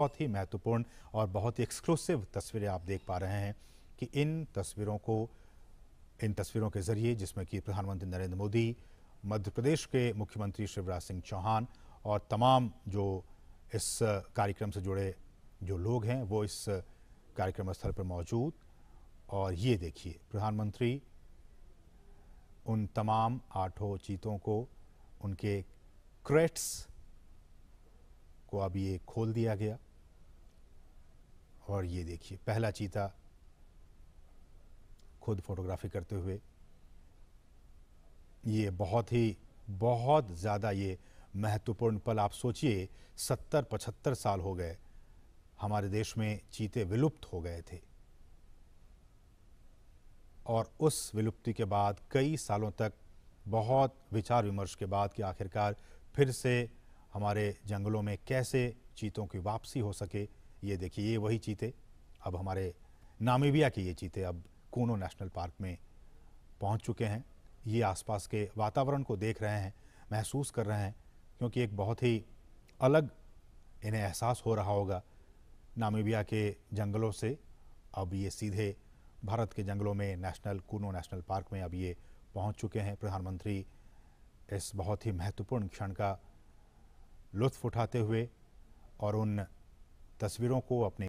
बहुत ही महत्वपूर्ण और बहुत ही एक्सक्लूसिव तस्वीरें आप देख पा रहे हैं कि इन तस्वीरों को इन तस्वीरों के जरिए जिसमें कि प्रधानमंत्री नरेंद्र मोदी मध्य प्रदेश के मुख्यमंत्री शिवराज सिंह चौहान और तमाम जो इस कार्यक्रम से जुड़े जो लोग हैं वो इस कार्यक्रम स्थल पर मौजूद और ये देखिए प्रधानमंत्री उन तमाम आठों चीतों को उनके क्रेट्स को अब ये खोल दिया गया और ये देखिए पहला चीता खुद फोटोग्राफी करते हुए ये बहुत ही बहुत ज़्यादा ये महत्वपूर्ण पल आप सोचिए सत्तर पचहत्तर साल हो गए हमारे देश में चीते विलुप्त हो गए थे और उस विलुप्ति के बाद कई सालों तक बहुत विचार विमर्श के बाद कि आखिरकार फिर से हमारे जंगलों में कैसे चीतों की वापसी हो सके ये देखिए ये वही चीते अब हमारे नामीबिया के ये चीते अब कूनो नेशनल पार्क में पहुंच चुके हैं ये आसपास के वातावरण को देख रहे हैं महसूस कर रहे हैं क्योंकि एक बहुत ही अलग इन्हें एहसास हो रहा होगा नामीबिया के जंगलों से अब ये सीधे भारत के जंगलों में नेशनल कूनो नेशनल पार्क में अब ये पहुंच चुके हैं प्रधानमंत्री इस बहुत ही महत्वपूर्ण क्षण का लुत्फ उठाते हुए और उन तस्वीरों को अपने